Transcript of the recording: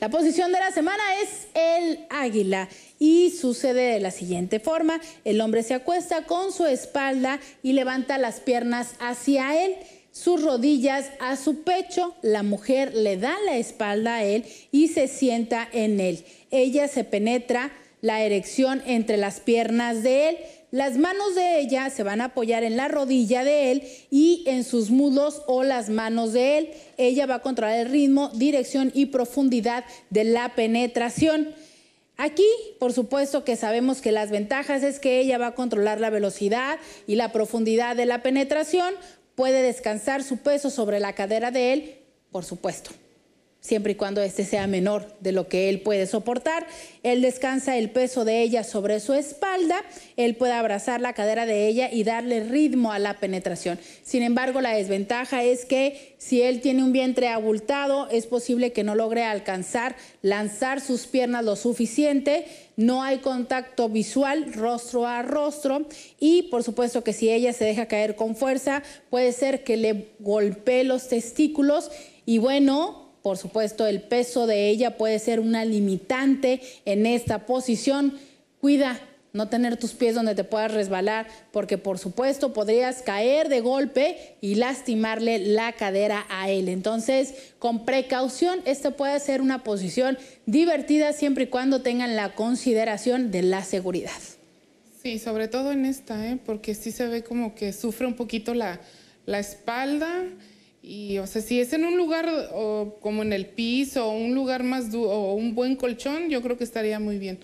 La posición de la semana es el águila y sucede de la siguiente forma. El hombre se acuesta con su espalda y levanta las piernas hacia él, sus rodillas a su pecho. La mujer le da la espalda a él y se sienta en él. Ella se penetra la erección entre las piernas de él. Las manos de ella se van a apoyar en la rodilla de él y en sus muslos o las manos de él. Ella va a controlar el ritmo, dirección y profundidad de la penetración. Aquí, por supuesto que sabemos que las ventajas es que ella va a controlar la velocidad y la profundidad de la penetración, puede descansar su peso sobre la cadera de él, por supuesto siempre y cuando este sea menor de lo que él puede soportar. Él descansa el peso de ella sobre su espalda, él puede abrazar la cadera de ella y darle ritmo a la penetración. Sin embargo, la desventaja es que si él tiene un vientre abultado, es posible que no logre alcanzar, lanzar sus piernas lo suficiente, no hay contacto visual rostro a rostro y por supuesto que si ella se deja caer con fuerza, puede ser que le golpee los testículos y bueno, por supuesto, el peso de ella puede ser una limitante en esta posición. Cuida no tener tus pies donde te puedas resbalar, porque por supuesto podrías caer de golpe y lastimarle la cadera a él. Entonces, con precaución, esta puede ser una posición divertida siempre y cuando tengan la consideración de la seguridad. Sí, sobre todo en esta, ¿eh? porque sí se ve como que sufre un poquito la, la espalda. Y, o sea, si es en un lugar o, como en el piso, o un lugar más duro, o un buen colchón, yo creo que estaría muy bien.